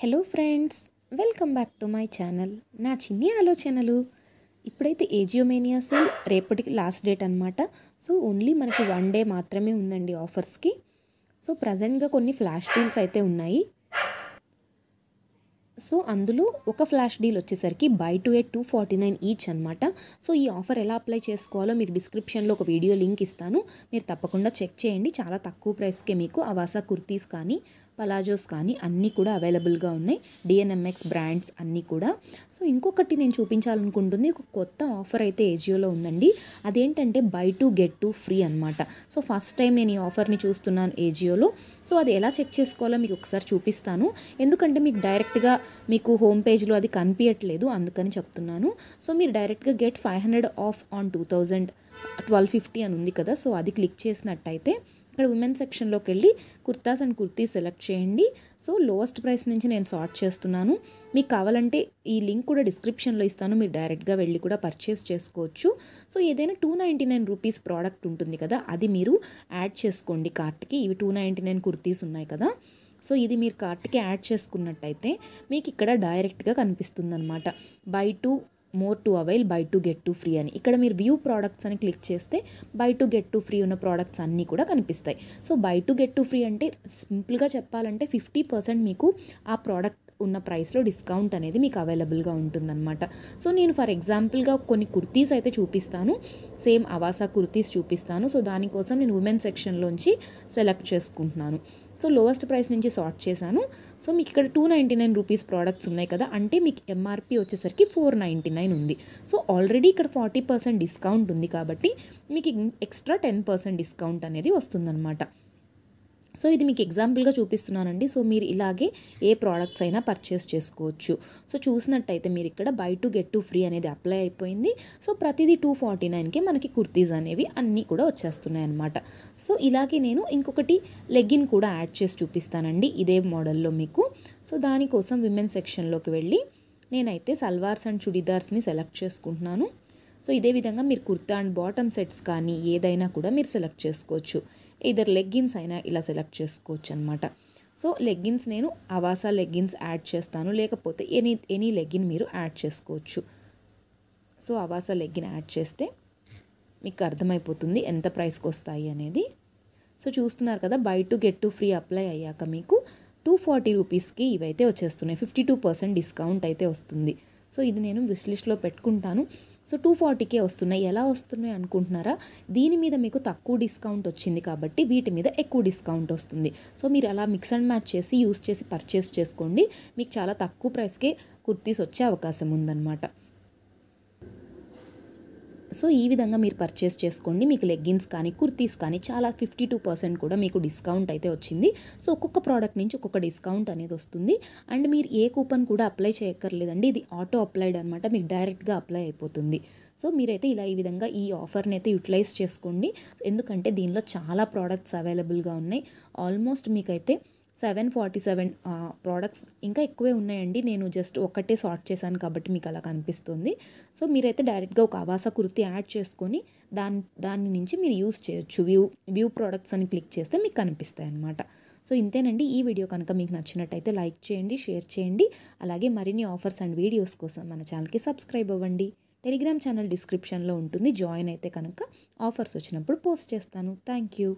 hello friends welcome back to my channel నా చిన్ని ఆలోచనలు ఇప్పుడైతే ఏజియోమేనియా సేల్ రేపటికి లాస్ట్ డేట్ అనమాట సో ఓన్లీ మనకి వన్ డే మాత్రమే ఉందండి ఆఫర్స్కి సో ప్రజెంట్గా కొన్ని ఫ్లాష్ డీల్స్ అయితే ఉన్నాయి సో అందులో ఒక ఫ్లాష్ డీల్ వచ్చేసరికి buy two at two forty nine each అనమాట సో ఈ ఆఫర్ ఎలా అప్లై చేసుకోవాలో మీకు డిస్క్రిప్షన్లో ఒక వీడియో లింక్ ఇస్తాను మీరు తప్పకుండా చెక్ చేయండి చాలా తక్కువ ప్రైస్కే మీకు అవాసా కుర్తీస్ కానీ పలాజోస్ కానీ అన్నీ కూడా అవైలబుల్గా ఉన్నాయి డిఎన్ఎంఎక్స్ బ్రాండ్స్ అన్నీ కూడా సో ఇంకొకటి నేను చూపించాలనుకుంటుంది ఒక కొత్త ఆఫర్ అయితే ఏజియోలో ఉందండి అదేంటంటే buy two get two free అనమాట సో ఫస్ట్ టైం నేను ఈ ఆఫర్ని చూస్తున్నాను ఏజియోలో సో అది ఎలా చెక్ చేసుకోవాలో మీకు ఒకసారి చూపిస్తాను ఎందుకంటే మీకు డైరెక్ట్గా మీకు హోమ్ పేజ్లో అది కనిపించట్లేదు అందుకని చెప్తున్నాను సో మీరు డైరెక్ట్గా get five hundred off on two thousand twelve fifty అని ఉంది కదా సో అది క్లిక్ చేసినట్టయితే ఇక్కడ ఉమెన్ సెక్షన్లోకి వెళ్ళి కుర్తాస్ అండ్ కుర్తీస్ సెలెక్ట్ చేయండి సో లోవెస్ట్ ప్రైస్ నుంచి నేను సార్ట్ చేస్తున్నాను మీకు కావాలంటే ఈ లింక్ కూడా డిస్క్రిప్షన్లో ఇస్తాను మీరు డైరెక్ట్గా వెళ్ళి కూడా పర్చేస్ చేసుకోవచ్చు సో ఏదైనా two ninety nine rupees product ఉంటుంది కదా అది మీరు యాడ్ చేసుకోండి కార్ట్కి ఇవి టూ నైంటీ నైన్ కుర్తీస్ ఉన్నాయి కదా సో ఇది మీరు కార్ట్కి యాడ్ చేసుకున్నట్టయితే మీకు ఇక్కడ డైరెక్ట్గా కనిపిస్తుంది అనమాట buy two more to avail buy two get two free అని ఇక్కడ మీరు వ్యూ ప్రోడక్ట్స్ అని క్లిక్ చేస్తే buy two get two free ఉన్న ప్రోడక్ట్స్ అన్నీ కూడా కనిపిస్తాయి so buy two get two free అంటే సింపుల్గా చెప్పాలంటే ఫిఫ్టీ పర్సెంట్ మీకు ఆ ప్రోడక్ట్ ఉన్న ప్రైస్లో డిస్కౌంట్ అనేది మీకు అవైలబుల్గా ఉంటుందన్నమాట సో నేను ఫర్ ఎగ్జాంపుల్గా కొన్ని కుర్తీస్ అయితే చూపిస్తాను సేమ్ అవాసా కుర్తీస్ చూపిస్తాను సో దానికోసం నేను ఉమెన్ సెక్షన్లోంచి సెలెక్ట్ చేసుకుంటున్నాను సో లోవెస్ట్ ప్రైస్ నుంచి సార్ట్ చేశాను సో మీకు ఇక్కడ two ninety nine rupees products ఉన్నాయి కదా అంటే మీకు ఎంఆర్పి వచ్చేసరికి ఫోర్ నైంటీ నైన్ ఉంది సో ఆల్రెడీ ఇక్కడ ఫార్టీ పర్సెంట్ డిస్కౌంట్ ఉంది కాబట్టి మీకు ఎక్స్ట్రా టెన్ పర్సెంట్ డిస్కౌంట్ అనేది వస్తుందన్నమాట సో ఇది మీకు ఎగ్జాంపుల్గా చూపిస్తున్నానండి సో మీరు ఇలాగే ఏ ప్రోడక్ట్స్ అయినా పర్చేస్ చేసుకోవచ్చు సో చూసినట్టయితే మీరు ఇక్కడ buy two get two free అనేది అప్లై అయిపోయింది సో ప్రతిదీ టూ ఫార్టీ నైన్కే మనకి కుర్తీస్ అనేవి అన్నీ కూడా వచ్చేస్తున్నాయి అనమాట సో ఇలాగే నేను ఇంకొకటి లెగ్గిన్ కూడా యాడ్ చేసి చూపిస్తానండి ఇదే మోడల్లో మీకు సో దానికోసం విమెన్ సెక్షన్లోకి వెళ్ళి నేనైతే సల్వార్స్ అండ్ చుడిదార్స్ని సెలెక్ట్ చేసుకుంటున్నాను సో ఇదే విధంగా మీరు కుర్తా అండ్ బాటమ్ సెట్స్ కానీ ఏదైనా కూడా మీరు సెలెక్ట్ చేసుకోవచ్చు ఇద్దరు లెగ్గిన్స్ అయినా ఇలా సెలెక్ట్ చేసుకోవచ్చు అనమాట సో లెగ్గిన్స్ నేను అవాసా లెగ్గిన్స్ యాడ్ చేస్తాను లేకపోతే ఎనీ ఎనీ లెగ్గిన్ మీరు యాడ్ చేసుకోవచ్చు సో అవాసా లెగ్గిన్ యాడ్ చేస్తే మీకు అర్థమైపోతుంది ఎంత ప్రైస్కి వస్తాయి అనేది సో చూస్తున్నారు కదా buy two get two free apply అయ్యాక మీకు టూ ఫార్టీ రూపీస్కి ఇవైతే వచ్చేస్తున్నాయి ఫిఫ్టీ టూ పర్సెంట్ డిస్కౌంట్ అయితే వస్తుంది సో ఇది నేను విస్లిస్ట్లో పెట్టుకుంటాను సో టూ ఫార్టీకే వస్తున్నాయి ఎలా వస్తున్నాయి అనుకుంటున్నారా దీని మీద మీకు తక్కువ డిస్కౌంట్ వచ్చింది కాబట్టి వీటి మీద ఎక్కువ డిస్కౌంట్ వస్తుంది సో మీరు అలా మిక్స్ అండ్ మ్యాచ్ చేసి యూస్ చేసి పర్చేస్ చేసుకోండి మీకు చాలా తక్కువ ప్రైస్కే కుర్తీస్ వచ్చే అవకాశం ఉందన్నమాట సో ఈ విధంగా మీరు పర్చేస్ చేసుకోండి మీకు లెగ్గిన్స్ కానీ కుర్తీస్ కానీ చాలా ఫిఫ్టీ టూ పర్సెంట్ కూడా మీకు డిస్కౌంట్ అయితే వచ్చింది సో ఒక్కొక్క ప్రోడక్ట్ నుంచి ఒక్కొక్క డిస్కౌంట్ అనేది వస్తుంది అండ్ మీరు ఏ కూపన్ కూడా అప్లై చేయక్కర్లేదండి ఇది ఆటో అప్లైడ్ అనమాట మీకు డైరెక్ట్గా అప్లై అయిపోతుంది సో మీరైతే ఇలా ఈ విధంగా ఈ ఆఫర్ని అయితే యూటిలైజ్ చేసుకోండి ఎందుకంటే దీనిలో చాలా ప్రోడక్ట్స్ అవైలబుల్గా ఉన్నాయి ఆల్మోస్ట్ మీకైతే సెవెన్ ఫార్టీ సెవెన్ ప్రోడక్ట్స్ ఇంకా ఎక్కువే ఉన్నాయండి నేను జస్ట్ ఒక్కటే సార్ట్ చేశాను కాబట్టి మీకు అలా కనిపిస్తుంది సో మీరైతే డైరెక్ట్గా ఒక అవాసా కుర్తి యాడ్ చేసుకొని దాని దాని నుంచి మీరు యూస్ చేయొచ్చు వ్యూ వ్యూ ప్రోడక్ట్స్ అని క్లిక్ చేస్తే మీకు కనిపిస్తాయి అనమాట సో ఇంతేనండి ఈ వీడియో కనుక మీకు నచ్చినట్టయితే లైక్ చేయండి షేర్ చేయండి అలాగే మరిన్ని ఆఫర్స్ అండ్ వీడియోస్ కోసం మన ఛానల్కి సబ్స్క్రైబ్ అవ్వండి టెలిగ్రామ్ ఛానల్ డిస్క్రిప్షన్లో ఉంటుంది జాయిన్ అయితే కనుక ఆఫర్స్ వచ్చినప్పుడు పోస్ట్ చేస్తాను థ్యాంక్ యూ